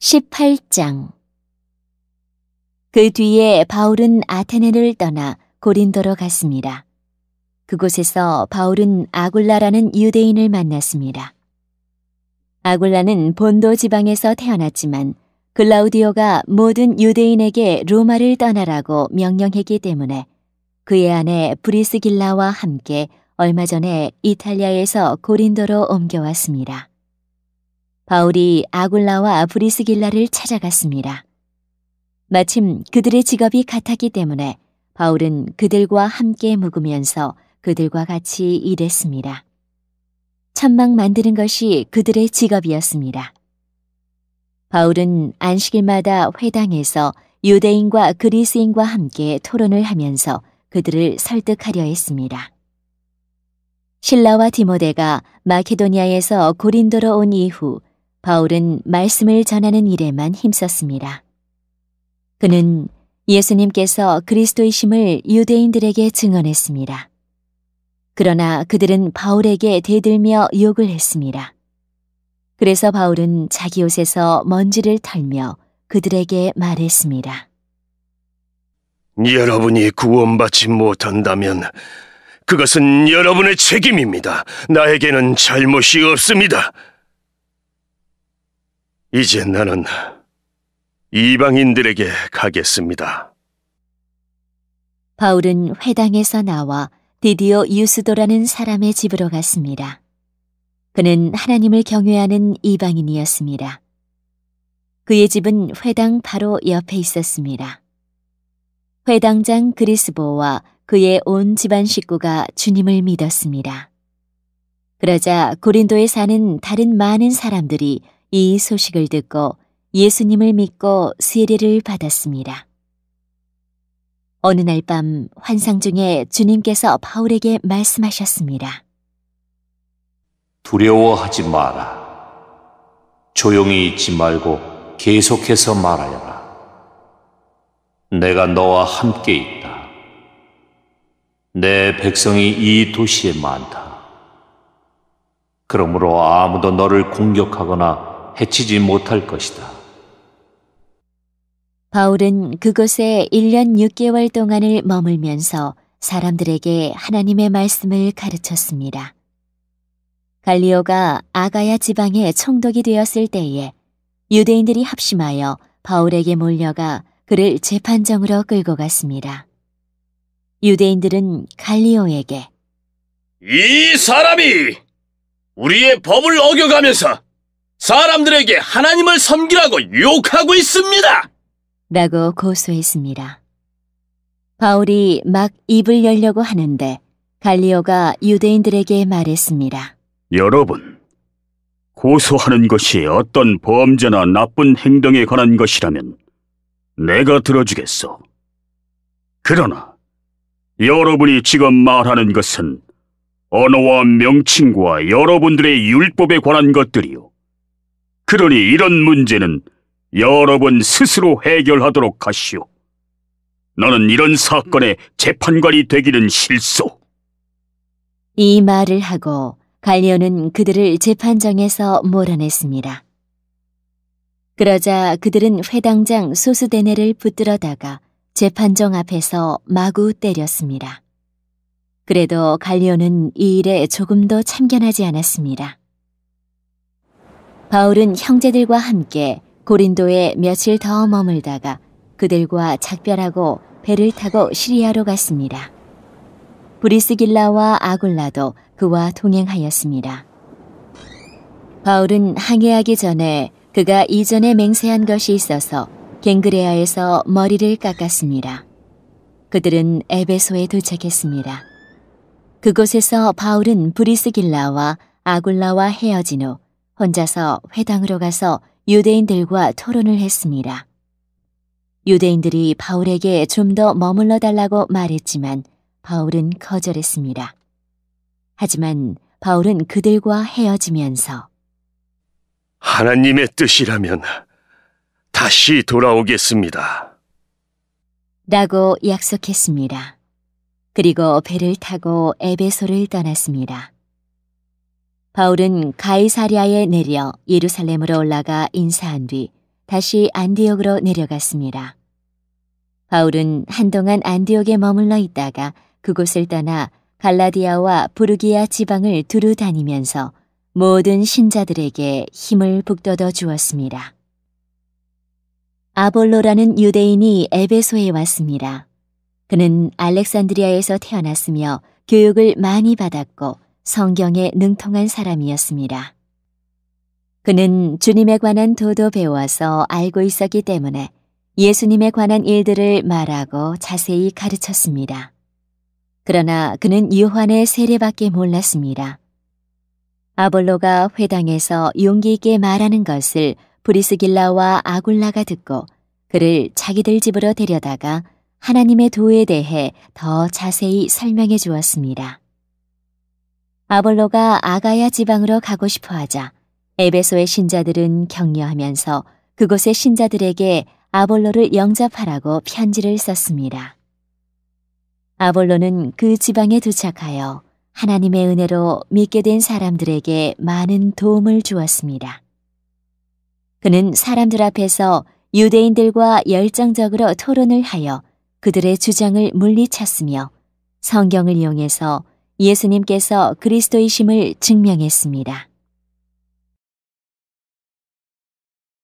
18장 그 뒤에 바울은 아테네를 떠나 고린도로 갔습니다. 그곳에서 바울은 아굴라라는 유대인을 만났습니다. 아굴라는 본도 지방에서 태어났지만 글라우디오가 모든 유대인에게 로마를 떠나라고 명령했기 때문에 그의 아내 브리스길라와 함께 얼마 전에 이탈리아에서 고린도로 옮겨왔습니다. 바울이 아굴라와 브리스길라를 찾아갔습니다. 마침 그들의 직업이 같았기 때문에 바울은 그들과 함께 묵으면서 그들과 같이 일했습니다. 천막 만드는 것이 그들의 직업이었습니다. 바울은 안식일마다 회당에서 유대인과 그리스인과 함께 토론을 하면서 그들을 설득하려 했습니다. 신라와 디모데가 마케도니아에서 고린도로 온 이후 바울은 말씀을 전하는 일에만 힘썼습니다. 그는 예수님께서 그리스도이심을 유대인들에게 증언했습니다. 그러나 그들은 바울에게 대들며 욕을 했습니다. 그래서 바울은 자기 옷에서 먼지를 털며 그들에게 말했습니다. 여러분이 구원받지 못한다면 그것은 여러분의 책임입니다. 나에게는 잘못이 없습니다. 이제 나는 이방인들에게 가겠습니다. 바울은 회당에서 나와 드디어 유스도라는 사람의 집으로 갔습니다. 그는 하나님을 경외하는 이방인이었습니다. 그의 집은 회당 바로 옆에 있었습니다. 회당장 그리스보와 그의 온 집안 식구가 주님을 믿었습니다. 그러자 고린도에 사는 다른 많은 사람들이 이 소식을 듣고 예수님을 믿고 세례를 받았습니다. 어느 날 밤 환상 중에 주님께서 바울에게 말씀하셨습니다. 두려워하지 마라. 조용히 있지 말고 계속해서 말하여라. 내가 너와 함께 있다. 내 백성이 이 도시에 많다. 그러므로 아무도 너를 공격하거나 해치지 못할 것이다. 바울은 그곳에 1년 6개월 동안을 머물면서 사람들에게 하나님의 말씀을 가르쳤습니다. 갈리오가 아가야 지방의 총독이 되었을 때에 유대인들이 합심하여 바울에게 몰려가 그를 재판정으로 끌고 갔습니다. 유대인들은 갈리오에게 이 사람이 우리의 법을 어겨가면서 사람들에게 하나님을 섬기라고 유혹하고 있습니다. 라고 고소했습니다. 바울이 막 입을 열려고 하는데 갈리오가 유대인들에게 말했습니다. 여러분, 고소하는 것이 어떤 범죄나 나쁜 행동에 관한 것이라면 내가 들어주겠소. 그러나 여러분이 지금 말하는 것은 언어와 명칭과 여러분들의 율법에 관한 것들이요. 그러니 이런 문제는 여러 분 스스로 해결하도록 하시오. 나는 이런 사건의 재판관이 되기는 실소이 말을 하고 갈리오는 그들을 재판정에서 몰아냈습니다. 그러자 그들은 회당장 소수대네를 붙들어다가 재판정 앞에서 마구 때렸습니다. 그래도 갈리오는 이 일에 조금도 참견하지 않았습니다. 바울은 형제들과 함께 고린도에 며칠 더 머물다가 그들과 작별하고 배를 타고 시리아로 갔습니다. 브리스길라와 아굴라도 그와 동행하였습니다. 바울은 항해하기 전에 그가 이전에 맹세한 것이 있어서 갱그레아에서 머리를 깎았습니다. 그들은 에베소에 도착했습니다. 그곳에서 바울은 브리스길라와 아굴라와 헤어진 후 혼자서 회당으로 가서 유대인들과 토론을 했습니다. 유대인들이 바울에게 좀 더 머물러 달라고 말했지만 바울은 거절했습니다. 하지만 바울은 그들과 헤어지면서 하나님의 뜻이라면 다시 돌아오겠습니다. 라고 약속했습니다. 그리고 배를 타고 에베소를 떠났습니다. 바울은 가이사리아에 내려 예루살렘으로 올라가 인사한 뒤 다시 안디옥으로 내려갔습니다. 바울은 한동안 안디옥에 머물러 있다가 그곳을 떠나 갈라디아와 부르기아 지방을 두루 다니면서 모든 신자들에게 힘을 북돋워 주었습니다. 아볼로라는 유대인이 에베소에 왔습니다. 그는 알렉산드리아에서 태어났으며 교육을 많이 받았고 성경에 능통한 사람이었습니다. 그는 주님에 관한 도도 배워서 알고 있었기 때문에 예수님에 관한 일들을 말하고 자세히 가르쳤습니다. 그러나 그는 요한의 세례밖에 몰랐습니다. 아볼로가 회당에서 용기 있게 말하는 것을 브리스길라와 아굴라가 듣고 그를 자기들 집으로 데려다가 하나님의 도에 대해 더 자세히 설명해 주었습니다. 아볼로가 아가야 지방으로 가고 싶어 하자 에베소의 신자들은 격려하면서 그곳의 신자들에게 아볼로를 영접하라고 편지를 썼습니다. 아볼로는 그 지방에 도착하여 하나님의 은혜로 믿게 된 사람들에게 많은 도움을 주었습니다. 그는 사람들 앞에서 유대인들과 열정적으로 토론을 하여 그들의 주장을 물리쳤으며 성경을 이용해서 예수님께서 그리스도이심을 증명했습니다.